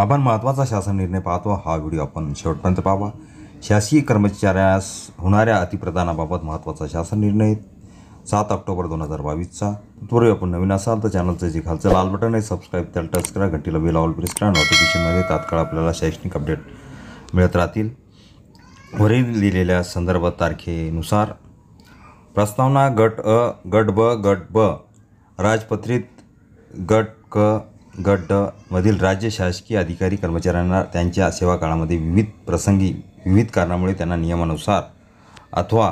आपण महत्त्वाचा शासन निर्णय पाहतो हा व्हिडिओ आपण शेवटपर्यंत पाहावा शासकीय कर्मचाऱ्यास होणाऱ्या अतिप्रदानाबाबत महत्त्वाचा शासन निर्णय सात ऑक्टोबर दोन हजार बावीसचा पूर्वी आपण नवीन असाल तर चॅनलचं जे खालचं लाल बटन आहे सबस्क्राईब त्याला टच करा घंटीला बेल ऑल प्रेस करा नोटिफिकेशनमध्ये तात्काळ आपल्याला शैक्षणिक अपडेट मिळत राहतील वरील लिहिलेल्या संदर्भ तारखेनुसार प्रस्तावना गट अ गट ब गट ब राजपत्रित गट क गट मधील राज्य शासकीय अधिकारी कर्मचाऱ्यांना त्यांच्या सेवाकाळामध्ये विविध प्रसंगी विविध कारणामुळे त्यांना नियमानुसार अथवा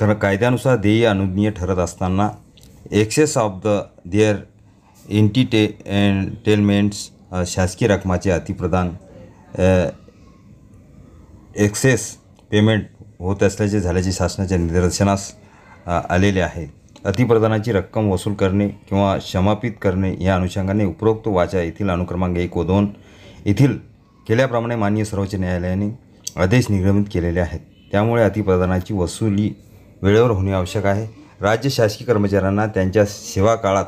तर कायद्यानुसार देय अनुज्ञीय ठरत असताना excess of the their entitlements शासकीय रकमाचे अतिप्रदान एक्सेस पेमेंट होत असल्याचे झाल्याचे शासनाच्या निदर्शनास आलेले आहे अतिप्रदानाची रक्कम वसूल करणे किंवा क्षमापित करणे या अनुषंगाने उपरोक्त वाचा येथील अनुक्रमांक एक व दोन येथील केल्याप्रमाणे मान्य सर्वोच्च न्यायालयाने आदेश निर्गमित केलेले आहेत त्यामुळे अतिप्रदानाची वसुली वेळेवर होणे आवश्यक आहे राज्य शासकीय कर्मचाऱ्यांना त्यांच्या सेवा काळात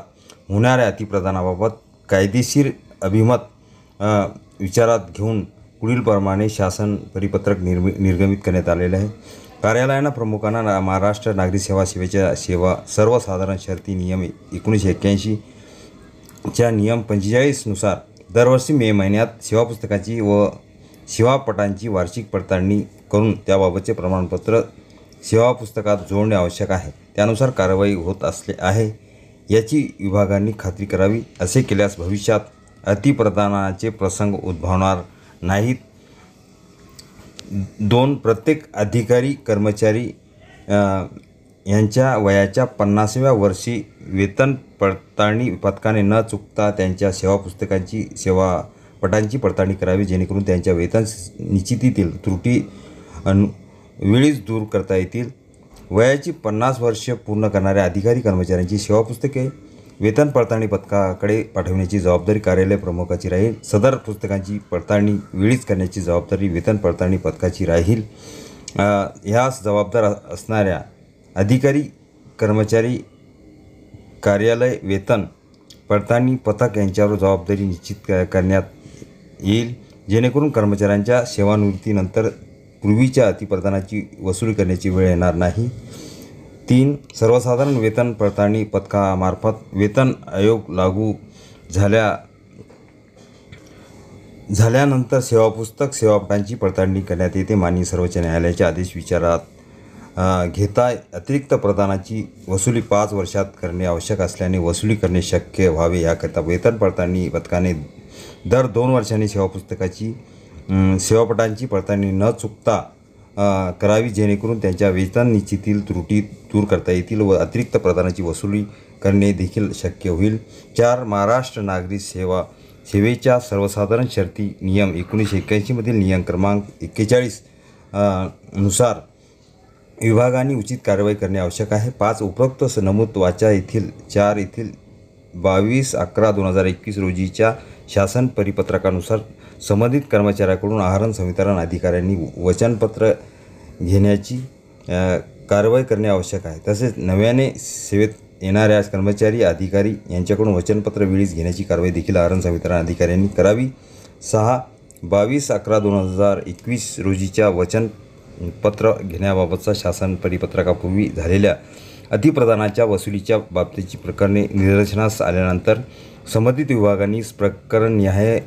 होणाऱ्या अतिप्रदानाबाबत कायदेशीर अभिमत विचारात घेऊन पुढीलप्रमाणे शासन परिपत्रक निर्मि निर्गमित करण्यात आलेले आहे कार्यालयानं प्रमुखांना महाराष्ट्र नागरी सेवा सेवेच्या सेवा सर्वसाधारण शर्ती नियम एकोणीसशे एक्क्याऐंशीच्या नियम पंचेचाळीसनुसार दरवर्षी मे महिन्यात सेवापुस्तकाची व सेवापटांची वार्षिक पडताळणी करून त्याबाबतचे प्रमाणपत्र सेवापुस्तकात जोडणे आवश्यक आहे त्यानुसार कारवाई होत असले आहे याची विभागांनी खात्री करावी असे केल्यास भविष्यात अतिप्रदानाचे प्रसंग उद्भवणार नाहीत दोन प्रत्येक अधिकारी कर्मचारी यांच्या वयाच्या पन्नासाव्या वर्षी वेतन पडताळणी पथकाने न चुकता त्यांच्या सेवा पुस्तकांची सेवा पटांची पडताळणी करावी जेणेकरून त्यांच्या वेतन निश्चितीतील त्रुटी अनु वेळीच दूर करता येतील वयाची पन्नास वर्षे पूर्ण करणाऱ्या अधिकारी कर्मचाऱ्यांची सेवा पुस्तके वेतन पडताळणी पथकाकडे पाठवण्याची जबाबदारी कार्यालय प्रमुखाची राहील सदर पुस्तकांची पडताळणी वेळीच करण्याची जबाबदारी वेतन पडताळणी पथकाची राहील ह्यास जबाबदार असणाऱ्या अधिकारी कर्मचारी कार्यालय वेतन पडताळणी पथक यांच्यावर जबाबदारी निश्चित करण्यात येईल जेणेकरून कर्मचाऱ्यांच्या सेवानिवृत्तीनंतर पूर्वीच्या अतिप्रदानाची वसुली करण्याची वेळ येणार नाही तीन सर्वसाधारण वेतन पडताळणी पथकामार्फत वेतन आयोग लागू झाल्या झाल्यानंतर सेवापुस्तक सेवापटांची पडताळणी करण्यात येते माननीय सर्वोच्च न्यायालयाचे आदेश विचारात घेता अतिरिक्त प्रदानाची वसुली पाच वर्षात करणे आवश्यक असल्याने वसुली करणे शक्य व्हावे याकरिता वेतन पडताळणी पथकाने दर दोन वर्षांनी सेवापुस्तकाची सेवापटांची पडताळणी न चुकता करावी जेणेकरून त्यांच्या वेतन निश्चितील त्रुटी दूर करता येतील व अतिरिक्त प्रदानाची वसुली करणे देखील शक्य होईल चार महाराष्ट्र नागरी सेवा सेवेच्या सर्वसाधारण शर्ती नियम एकोणीसशे एक्क्याऐंशीमधील नियम क्रमांक एक्केचाळीस नुसार विभागाने उचित कारवाई करणे आवश्यक आहे पाच उपरोक्त नमूद वाचा येथील चार येथील बावीस अकरा दोन हजार एकवीस रोजीच्या शासन परिपत्रकानुसार संबंधित कर्मचाऱ्याकडून आहरण संवितरण अधिकाऱ्यांनी वचनपत्र घेण्याची कारवाई करणे आवश्यक आहे तसेच नव्याने सेवेत येणाऱ्या कर्मचारी अधिकारी यांच्याकडून वचनपत्र वेळीच घेण्याची कारवाई देखील आहरण संवितरण अधिकाऱ्यांनी करावी सहा बावीस अकरा दोन हजार एकवीस रोजीच्या वचनपत्र घेण्याबाबतचा शासन परिपत्रकापूर्वी झालेल्या अतिप्रदानाच्या वसुलीच्या बाबतीची प्रकरणे निदर्शनास आल्यानंतर संबंधित विभागांनी प्रकरण न्याय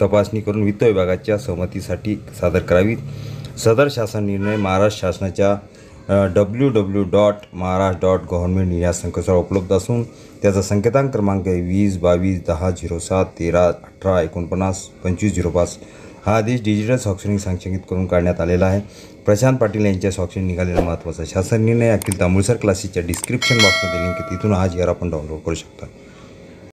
तपासणी करून वित्त विभागाच्या सहमतीसाठी सादर करावीत सदर शासन निर्णय महाराष्ट्र शासनाच्या W W dot Maharashtra dot government या संकेतस्थळावर उपलब्ध असून त्याचा संकेतांक क्रमांक आहे वीस बावीस दहा झिरो सात तेरा अठरा एकोणपन्नास पंचवीस झिरो पाच हा आदेश डिजिटल स्वाक्षरी सांक्षित करून काढण्यात आलेला आहे प्रशांत पाटील यांच्या स्वाक्षरी निघालेला महत्त्वाचा शासन निर्णय अखिल तांबुळसर क्लासेसच्या डिस्क्रिप्शन बॉक्समध्ये लिंक तिथून आज यार आपण डाउनलोड करू शकता